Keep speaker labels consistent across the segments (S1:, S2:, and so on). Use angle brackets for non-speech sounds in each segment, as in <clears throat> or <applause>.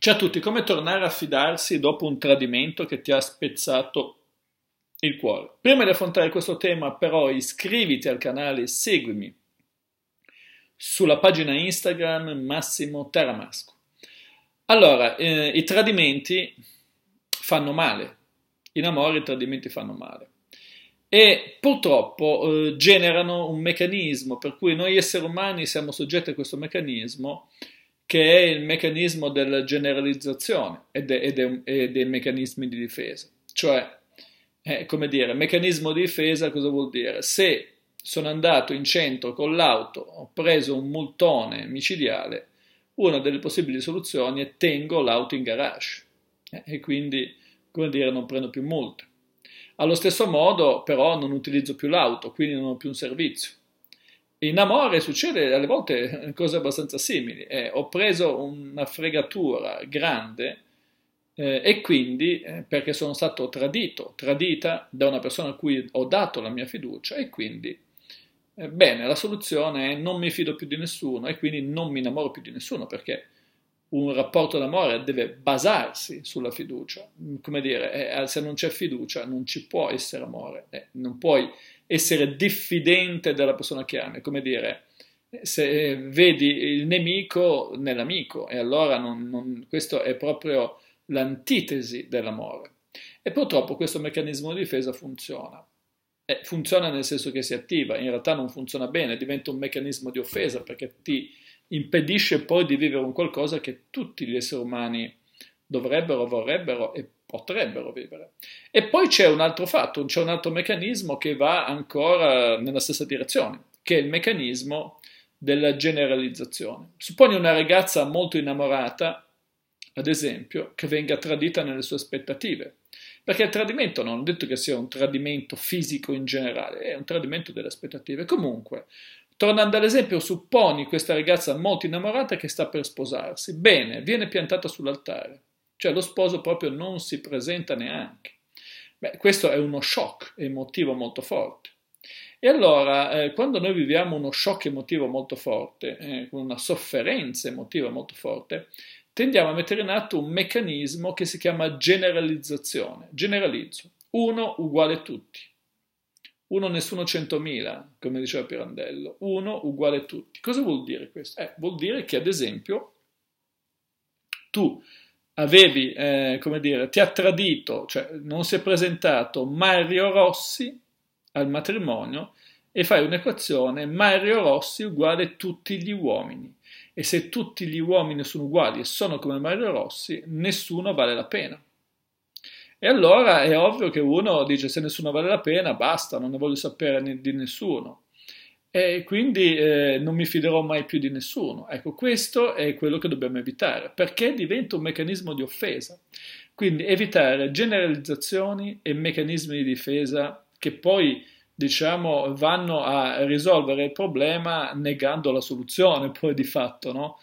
S1: Ciao a tutti, come tornare a fidarsi dopo un tradimento che ti ha spezzato il cuore? Prima di affrontare questo tema però iscriviti al canale, seguimi sulla pagina Instagram Massimo Taramasco. Allora, eh, i tradimenti fanno male, in amore i tradimenti fanno male e purtroppo eh, generano un meccanismo per cui noi esseri umani siamo soggetti a questo meccanismo che è il meccanismo della generalizzazione e, de, e, de, e dei meccanismi di difesa. Cioè, eh, come dire, meccanismo di difesa cosa vuol dire? Se sono andato in centro con l'auto, ho preso un multone micidiale, una delle possibili soluzioni è tengo l'auto in garage eh, e quindi, come dire, non prendo più multe. Allo stesso modo, però, non utilizzo più l'auto, quindi non ho più un servizio in amore succede alle volte cose abbastanza simili. Eh, ho preso una fregatura grande eh, e quindi eh, perché sono stato tradito, tradita da una persona a cui ho dato la mia fiducia e quindi eh, bene, la soluzione è non mi fido più di nessuno e quindi non mi innamoro più di nessuno perché un rapporto d'amore deve basarsi sulla fiducia. Come dire, eh, se non c'è fiducia non ci può essere amore, eh, non puoi essere diffidente della persona che ami, come dire, se vedi il nemico nell'amico, e allora non, non, questo è proprio l'antitesi dell'amore. E purtroppo questo meccanismo di difesa funziona. Eh, funziona nel senso che si attiva, in realtà non funziona bene, diventa un meccanismo di offesa perché ti impedisce poi di vivere un qualcosa che tutti gli esseri umani dovrebbero, vorrebbero e potrebbero vivere. E poi c'è un altro fatto, c'è un altro meccanismo che va ancora nella stessa direzione, che è il meccanismo della generalizzazione. Supponi una ragazza molto innamorata, ad esempio, che venga tradita nelle sue aspettative, perché il tradimento non è detto che sia un tradimento fisico in generale, è un tradimento delle aspettative. Comunque, tornando all'esempio, supponi questa ragazza molto innamorata che sta per sposarsi, bene, viene piantata sull'altare cioè lo sposo proprio non si presenta neanche. Beh, questo è uno shock emotivo molto forte. E allora, eh, quando noi viviamo uno shock emotivo molto forte, eh, una sofferenza emotiva molto forte, tendiamo a mettere in atto un meccanismo che si chiama generalizzazione. Generalizzo. Uno uguale tutti. Uno nessuno 100.000, come diceva Pirandello. Uno uguale tutti. Cosa vuol dire questo? Eh, vuol dire che, ad esempio, tu avevi, eh, come dire, ti ha tradito, cioè non si è presentato Mario Rossi al matrimonio e fai un'equazione Mario Rossi uguale tutti gli uomini. E se tutti gli uomini sono uguali e sono come Mario Rossi, nessuno vale la pena. E allora è ovvio che uno dice se nessuno vale la pena, basta, non ne voglio sapere di nessuno e quindi eh, non mi fiderò mai più di nessuno. Ecco, questo è quello che dobbiamo evitare, perché diventa un meccanismo di offesa. Quindi evitare generalizzazioni e meccanismi di difesa che poi diciamo, vanno a risolvere il problema negando la soluzione, poi di fatto, no?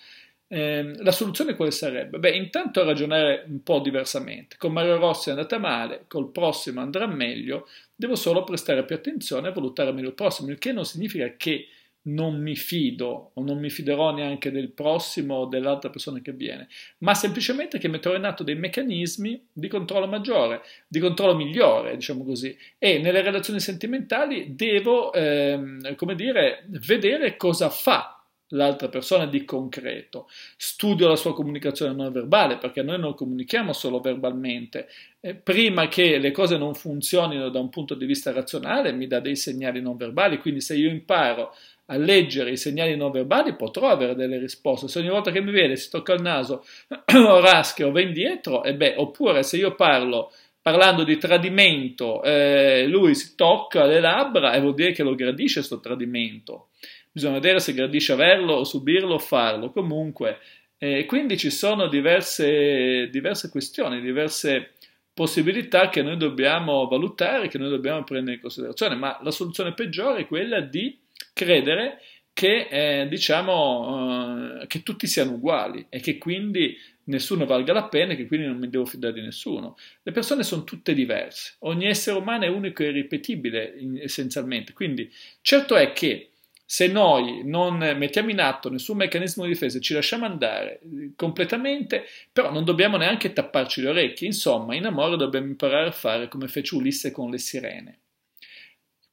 S1: Ehm, la soluzione quale sarebbe? Beh, intanto ragionare un po' diversamente. Con Mario Rossi è andata male, col prossimo andrà meglio, devo solo prestare più attenzione e valutare meglio il prossimo, il che non significa che non mi fido o non mi fiderò neanche del prossimo o dell'altra persona che viene, ma semplicemente che metterò in atto dei meccanismi di controllo maggiore, di controllo migliore, diciamo così, e nelle relazioni sentimentali devo, ehm, come dire, vedere cosa fa l'altra persona di concreto, studio la sua comunicazione non verbale, perché noi non comunichiamo solo verbalmente. Eh, prima che le cose non funzionino da un punto di vista razionale, mi dà dei segnali non verbali, quindi se io imparo a leggere i segnali non verbali potrò avere delle risposte. Se ogni volta che mi vede si tocca il naso <clears throat> o raschia o va indietro, e eh beh, oppure se io parlo parlando di tradimento, eh, lui si tocca le labbra e vuol dire che lo gradisce questo tradimento bisogna vedere se gradisce averlo o subirlo o farlo. Comunque, eh, quindi ci sono diverse, diverse questioni, diverse possibilità che noi dobbiamo valutare, che noi dobbiamo prendere in considerazione, ma la soluzione peggiore è quella di credere che, eh, diciamo, eh, che tutti siano uguali e che quindi nessuno valga la pena e che quindi non mi devo fidare di nessuno. Le persone sono tutte diverse, ogni essere umano è unico e ripetibile in, essenzialmente, quindi certo è che se noi non mettiamo in atto nessun meccanismo di difesa, ci lasciamo andare eh, completamente, però non dobbiamo neanche tapparci le orecchie, insomma, in amore dobbiamo imparare a fare come fece Ulisse con le sirene.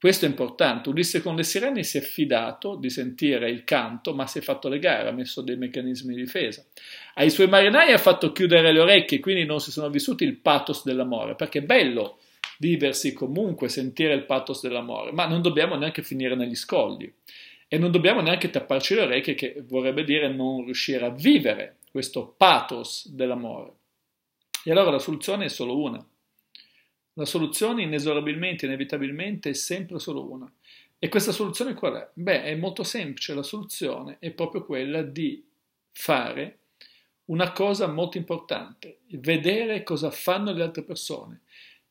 S1: Questo è importante, Ulisse con le sirene si è fidato di sentire il canto, ma si è fatto legare, ha messo dei meccanismi di difesa. Ai suoi marinai ha fatto chiudere le orecchie, quindi non si sono vissuti il pathos dell'amore, perché è bello viversi comunque, sentire il pathos dell'amore, ma non dobbiamo neanche finire negli scogli e non dobbiamo neanche tapparci le orecchie che vorrebbe dire non riuscire a vivere questo pathos dell'amore. E allora la soluzione è solo una. La soluzione inesorabilmente, inevitabilmente è sempre solo una. E questa soluzione qual è? Beh, è molto semplice, la soluzione è proprio quella di fare una cosa molto importante, vedere cosa fanno le altre persone,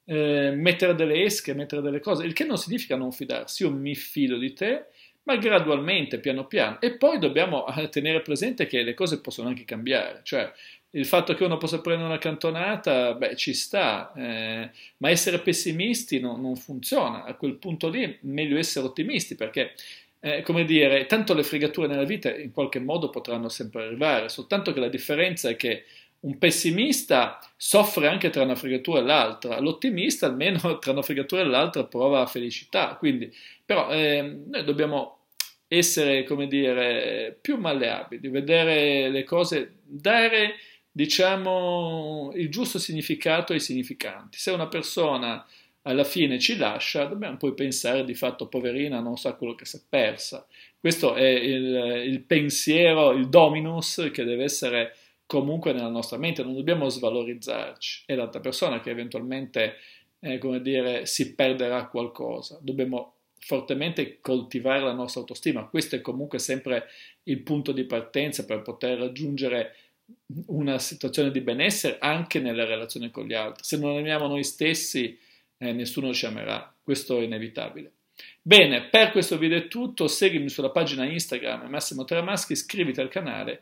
S1: eh, mettere delle esche, mettere delle cose, il che non significa non fidarsi, io mi fido di te, ma gradualmente, piano piano. E poi dobbiamo eh, tenere presente che le cose possono anche cambiare, cioè il fatto che uno possa prendere una cantonata, beh, ci sta, eh, ma essere pessimisti no, non funziona. A quel punto lì è meglio essere ottimisti perché, eh, come dire, tanto le fregature nella vita in qualche modo potranno sempre arrivare, soltanto che la differenza è che un pessimista soffre anche tra una fregatura e l'altra, l'ottimista almeno <laughs> tra una fregatura e l'altra prova felicità. Quindi, però eh, noi dobbiamo essere, come dire, più malleabili, vedere le cose, dare, diciamo, il giusto significato ai significanti. Se una persona alla fine ci lascia, dobbiamo poi pensare di fatto, poverina, non sa quello che si è persa. Questo è il, il pensiero, il dominus che deve essere comunque nella nostra mente, non dobbiamo svalorizzarci, è l'altra persona che eventualmente, eh, come dire, si perderà qualcosa, dobbiamo fortemente coltivare la nostra autostima, questo è comunque sempre il punto di partenza per poter raggiungere una situazione di benessere anche nella relazione con gli altri, se non amiamo noi stessi eh, nessuno ci amerà, questo è inevitabile. Bene, per questo video è tutto, seguimi sulla pagina Instagram Massimo Teramaschi, iscriviti al canale